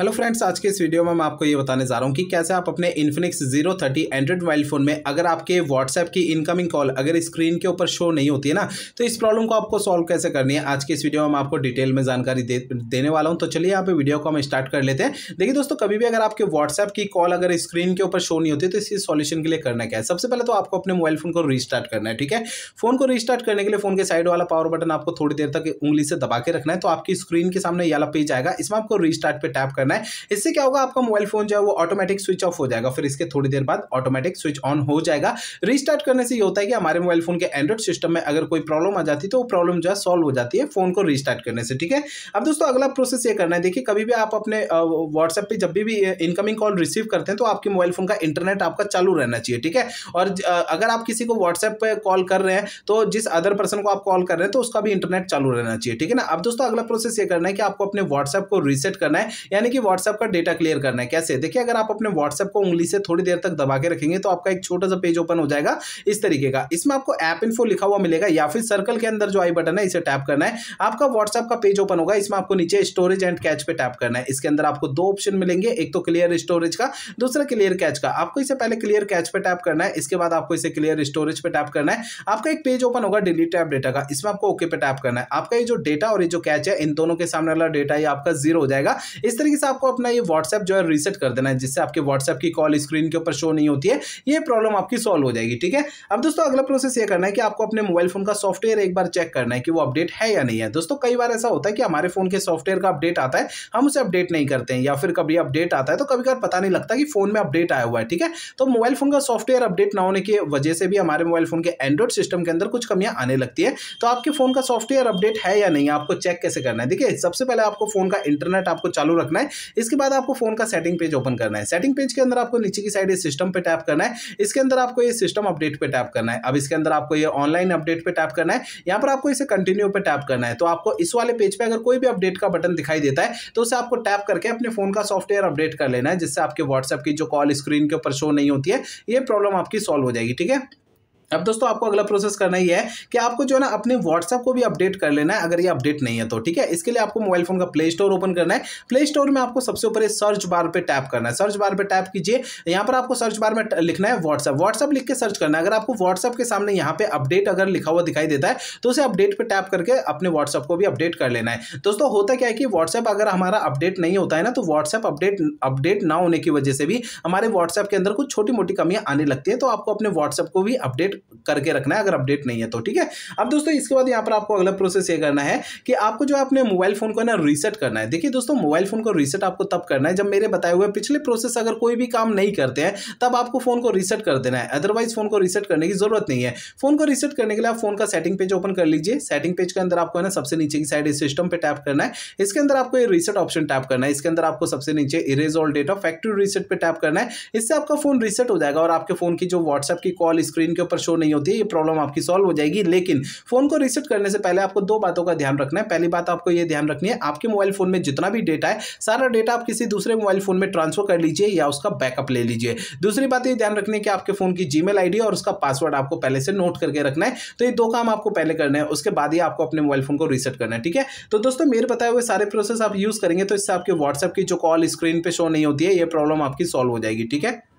hello friends आज के इस वीडियो में मैं आपको ये बताने जा रहा हूँ कि कैसे आप अपने Infinix zero thirty Android mobile phone में अगर आपके व्हाट्सएप की इनकमिंग कॉल अगर स्क्रीन के ऊपर शो नहीं होती है ना तो इस प्रॉब्लम को आपको सॉल्व कैसे करनी है आज के इस वीडियो में मैं आपको डिटेल में जानकारी दे, देने वाला हूँ तो चलिए यहाँ पे वीडियो को हम स्टार्ट कर लेते हैं देखिए दोस्तों कभी भी अगर आपके व्हाट्सएप की कॉल अगर स्क्रीन के ऊपर शो नहीं होती तो इसी सॉल्यूशन के लिए करना क्या है सबसे पहले तो आपको अपने मोबाइल फ़ोन को रिस्टार्ट करना है ठीक है फ़ोन को रिस्टार्ट करने के लिए फ़ोन के साइड वाला पावर बटन आपको थोड़ी देर तक उंगली से दबा के रखना है तो आपकी स्क्रीन के सामने ये पेज आएगा इसमें आपको रिस्टार्ट पर टैप करना करना है इससे क्या होगा आपका मोबाइल फोन जो है वो ऑटोमेटिक स्विच ऑफ हो जाएगा फिर इसके थोड़ी देर बाद ऑटोमेटिक स्विच ऑन हो जाएगा रिस्टार्ट करने से ये होता है कि हमारे मोबाइल फोन के एंड्रॉइड सिस्टम में अगर कोई प्रॉब्लम आ जाती है तो वो प्रॉब्लम जो है सॉल्व हो जाती है फोन को रिस्टार्ट करने से ठीक है अब दोस्तों अगला प्रोसेस ये करना है देखिए कभी भी आप अपने व्हाट्सएप पर जब भी, इनकमिंग कॉल रिसीव करते हैं तो आपके मोबाइल फोन का इंटरनेट आपका चालू रहना चाहिए ठीक है और अगर आप किसी को व्हाट्सएप पर कॉल कर रहे हैं तो जिस अदर पर्सन को आप कॉल कर रहे हैं तो उसका भी इंटरनेट चालू रहना चाहिए ठीक है ना अब दोस्तों अगला प्रोसेस ये करना है कि आपको अपने व्हाट्सएप को रिसेट करना है यानी कि कि व्हाट्सएप का डेटा क्लियर करना है कैसे देखिए अगर आप अपने व्हाट्सएप को उंगली से थोड़ी देर तक दबा के रखेंगे तो आपका एक छोटा सा पेज ओपन हो जाएगा इस तरीके का इसमें आपको ऐप इन्फो लिखा हुआ मिलेगा या फिर सर्कल के अंदर जो आई बटन है इसे टैप करना है आपका व्हाट्सएप का पेज ओपन होगा इसमें आपको नीचे स्टोरेज एंड कैच पर टैप करना है इसके अंदर आपको दो ऑप्शन मिलेंगे एक तो क्लियर स्टोरेज का दूसरा क्लियर कैच का आपको इसे पहले क्लियर कैच पर टैप करना है इसके बाद आपको इसे क्लियर स्टोरेज पर टैप करना है आपका एक पेज ओपन होगा डिलीट टैप डेटा का इसमें आपको ओके पे टैप करना है आपका ये जो डेटा और ये जो कैच है इन दोनों के सामने वाला डेटा ये आपका जीरो हो जाएगा इस तरीके से आपको अपना ये व्हाट्सएप जो है रीसेट कर देना है जिससे आपके व्हाट्सएप की कॉल स्क्रीन के ऊपर शो नहीं होती है ये प्रॉब्लम आपकी सॉल्व हो जाएगी ठीक है अब दोस्तों अगला प्रोसेस ये करना है कि आपको अपने मोबाइल फोन का सॉफ्टवेयर एक बार चेक करना है कि वो अपडेट है या नहीं है दोस्तों कई बार ऐसा होता है कि हमारे फोन के सॉफ्टवेयर का अपडेट आता है हम उसे अपडेट नहीं करते हैं या फिर कभी अपडेट आता है तो कभी कभी पता नहीं लगता कि फोन में अपडेट आया हुआ है ठीक है तो मोबाइल फोन का सॉफ्टवेयर अपडेट ना होने की वजह से भी हमारे मोबाइल फोन के एंड्रॉइड सिस्टम के अंदर कुछ कमियां आने लगती है तो आपके फोन का सॉफ्टवेयर अपडेट है या नहीं आपको चेक कैसे करना है देखिए सबसे पहले आपको फोन का इंटरनेट आपको चालू रखना है इसके बाद आपको फोन का सेटिंग पेज ओपन करना है सेटिंग पेज के अंदर आपको नीचे की साइड सिस्टम पे टैप करना है इसके अंदर आपको ये सिस्टम अपडेट पे टैप करना है अब इसके अंदर आपको ये ऑनलाइन अपडेट पे टैप करना है यहाँ पर आपको इसे कंटिन्यू पे टैप करना है तो आपको इस वाले पेज पे अगर कोई भी अपडेट का बटन दिखाई देता है तो उसे आपको टैप करके अपने फोन का सॉफ्टवेयर अपडेट कर लेना है जिससे आपके व्हाट्सएप की जो कॉल स्क्रीन के ऊपर शो नहीं होती है ये प्रॉब्लम आपकी सॉल्व हो जाएगी ठीक है अब दोस्तों आपको अगला प्रोसेस करना ही है कि आपको जो है ना अपने व्हाट्सअप को भी अपडेट कर लेना है अगर ये अपडेट नहीं है तो ठीक है इसके लिए आपको मोबाइल फोन का प्ले स्टोर ओपन करना है प्ले स्टोर में आपको सबसे ऊपर सर्च बार पे टैप करना है सर्च बार पे टैप कीजिए यहाँ पर आपको सर्च बार में लिखना है व्हाट्सअप व्हाट्सअप लिख के सर्च करना है अगर आपको व्हाट्सअप के सामने यहाँ पे अपडेट अगर लिखा हुआ दिखाई देता है तो उसे अपडेट पर टैप करके अपने व्हाट्सअप को भी अपडेट कर लेना है दोस्तों होता क्या है कि व्हाट्सअप अगर हमारा अपडेट नहीं होता है ना तो व्हाट्सअप अपडेट अपडेट ना होने की वजह से भी हमारे व्हाट्सअप के अंदर कुछ छोटी मोटी कमियाँ आने लगती है तो आपको अपने व्हाट्सअप को भी अपडेट करके रखना है अगर अपडेट नहीं है तो ठीक है अब दोस्तों इसके बाद यहाँ पर आपको अगला प्रोसेस ये करना है कि आपको जो अपने मोबाइल फ़ोन को ना रीसेट करना है देखिए दोस्तों मोबाइल फ़ोन को रीसेट आपको तब करना है जब मेरे बताए हुए पिछले प्रोसेस अगर कोई भी काम नहीं करते हैं तब आपको फ़ोन को रीसेट कर देना है अदरवाइज फ़ोन को रीसेट करने की ज़रूरत नहीं है फ़ोन को रीसेट करने के लिए आप फ़ोन का सेटिंग पेज ओपन कर लीजिए सेटिंग पेज के अंदर आपको है ना सबसे नीचे की साइड सिस्टम पर टैप करना है इसके अंदर आपको रीसेट ऑप्शन टैप करना है इसके अंदर आपको सबसे नीचे erase all data factory reset पर टैप करना है इससे आपका फ़ोन रीसेट हो जाएगा और आपके फ़ोन की जो व्हाट्सएप की कॉल स्क्रीन के ऊपर शो नहीं होती है ये प्रॉब्लम आपकी सॉल्व हो जाएगी लेकिन फ़ोन को रीसेट करने से पहले आपको दो बातों का ध्यान रखना है पहली बात आपको ये ध्यान रखनी है आपके मोबाइल फ़ोन में जितना भी डेटा है सारा डेटा आप किसी दूसरे मोबाइल फ़ोन में ट्रांसफर कर लीजिए या उसका बैकअप ले लीजिए दूसरी बात ये ध्यान रखनी है कि आपके फ़ोन की जीमेल आईडी और उसका पासवर्ड आपको पहले से नोट करके रखना है तो ये दो काम आपको पहले करना है उसके बाद ही आपको अपने मोबाइल फ़ोन को रीसेट करना है ठीक है तो दोस्तों मेरे बताए हुए सारे प्रोसेस आप यूज़ करेंगे तो इससे आपके व्हाट्सएप की जो कॉल स्क्रीन पर शो नहीं होती है ये प्रॉब्लम आपकी सॉल्व हो जाएगी ठीक है